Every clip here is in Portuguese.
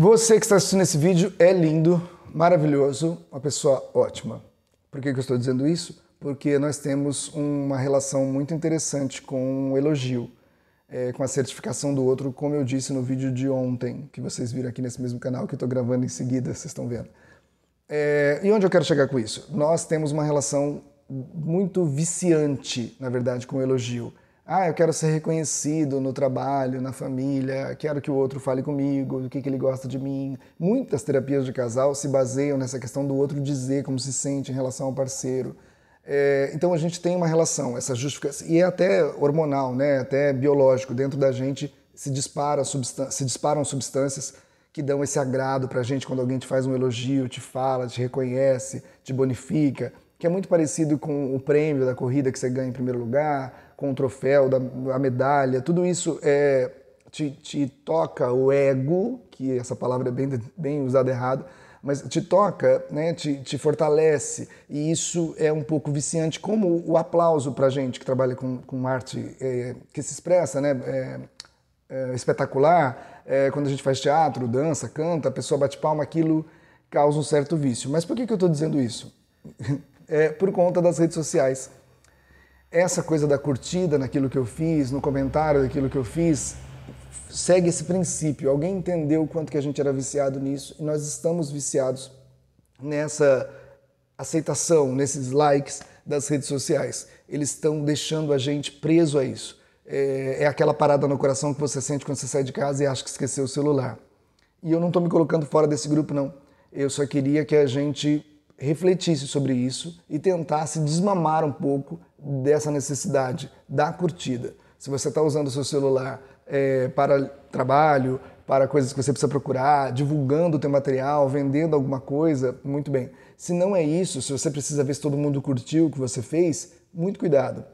Você que está assistindo esse vídeo é lindo, maravilhoso, uma pessoa ótima. Por que, eu estou dizendo isso? Porque nós temos uma relação muito interessante com o elogio, é, com a certificação do outro, como eu disse no vídeo de ontem, que vocês viram aqui nesse mesmo canal, que eu estou gravando em seguida, vocês estão vendo. É, e onde eu quero chegar com isso? Nós temos uma relação muito viciante, na verdade, com o elogio. Ah, eu quero ser reconhecido no trabalho, na família, quero que o outro fale comigo, o que, que ele gosta de mim. Muitas terapias de casal se baseiam nessa questão do outro dizer como se sente em relação ao parceiro. É, então a gente tem uma relação, essa justificação, e é até hormonal, né? até biológico, dentro da gente se, dispara se disparam substâncias que dão esse agrado para a gente quando alguém te faz um elogio, te fala, te reconhece, te bonifica que é muito parecido com o prêmio da corrida que você ganha em primeiro lugar, com o troféu, da, a medalha, tudo isso é, te, te, toca o ego, que essa palavra é bem, bem usada errado, mas te toca, né, te, te fortalece, e isso é um pouco viciante, como o aplauso para gente que trabalha com, com arte, é, que se expressa, né, é, é, espetacular, é, quando a gente faz teatro, dança, canta, a pessoa bate palma, aquilo causa um certo vício. Mas por que, que eu estou dizendo isso? é, por conta das redes sociais. Essa coisa da curtida naquilo que eu fiz, no comentário daquilo que eu fiz, segue esse princípio. Alguém entendeu o quanto que a gente era viciado nisso e nós estamos viciados nessa aceitação, nesses likes das redes sociais. Eles estão deixando a gente preso a isso. É, é aquela parada no coração que você sente quando você sai de casa e acha que esqueceu o celular. E eu não estou me colocando fora desse grupo, não. Eu só queria que a gente refletisse sobre isso e tentasse desmamar um pouco dessa necessidade da curtida. Se você está usando o seu celular é, para trabalho, para coisas que você precisa procurar, divulgando o teu material, vendendo alguma coisa, muito bem. Se não é isso, se você precisa ver se todo mundo curtiu o que você fez, muito cuidado.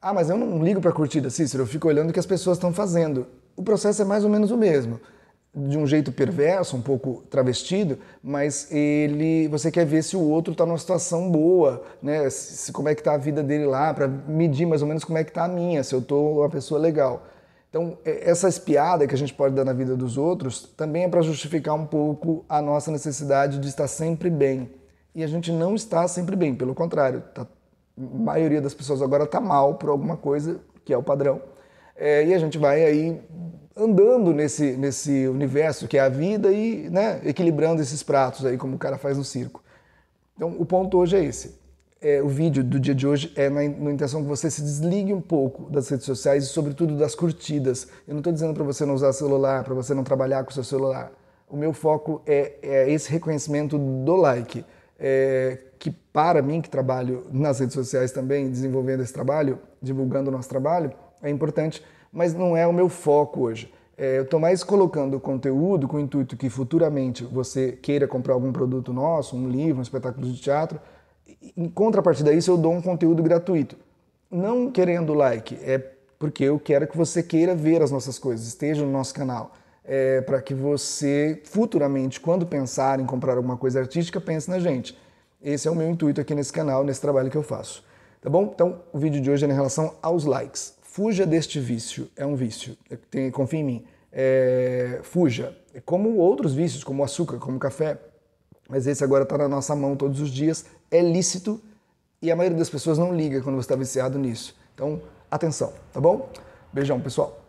Ah, mas eu não ligo para curtida, Cícero, eu fico olhando o que as pessoas estão fazendo. O processo é mais ou menos o mesmo de um jeito perverso, um pouco travestido, mas ele, você quer ver se o outro está numa situação boa, né? Se, como é que está a vida dele lá, para medir mais ou menos como é que está a minha, se eu estou uma pessoa legal. Então, essa espiada que a gente pode dar na vida dos outros também é para justificar um pouco a nossa necessidade de estar sempre bem. E a gente não está sempre bem, pelo contrário, tá, a maioria das pessoas agora está mal por alguma coisa que é o padrão. É, e a gente vai aí andando nesse, nesse universo que é a vida e né, equilibrando esses pratos aí, como o cara faz no circo. Então, o ponto hoje é esse. É, o vídeo do dia de hoje é na, na intenção que você se desligue um pouco das redes sociais e, sobretudo, das curtidas. Eu não estou dizendo para você não usar celular, para você não trabalhar com seu celular. O meu foco é, é esse reconhecimento do like, é, que para mim, que trabalho nas redes sociais também, desenvolvendo esse trabalho, divulgando o nosso trabalho, é importante, mas não é o meu foco hoje. É, eu estou mais colocando o conteúdo com o intuito que futuramente você queira comprar algum produto nosso, um livro, um espetáculo de teatro. Em contrapartida disso, eu dou um conteúdo gratuito. Não querendo like, é porque eu quero que você queira ver as nossas coisas, esteja no nosso canal. É, para que você futuramente, quando pensar em comprar alguma coisa artística, pense na gente. Esse é o meu intuito aqui nesse canal, nesse trabalho que eu faço. Tá bom? Então, o vídeo de hoje é em relação aos likes. Fuja deste vício. É um vício. Confie é confia em mim. É, fuja. É como outros vícios, como açúcar, como café. Mas esse agora está na nossa mão todos os dias. É lícito e a maioria das pessoas não liga quando você está viciado nisso. Então, atenção, tá bom? Beijão, pessoal.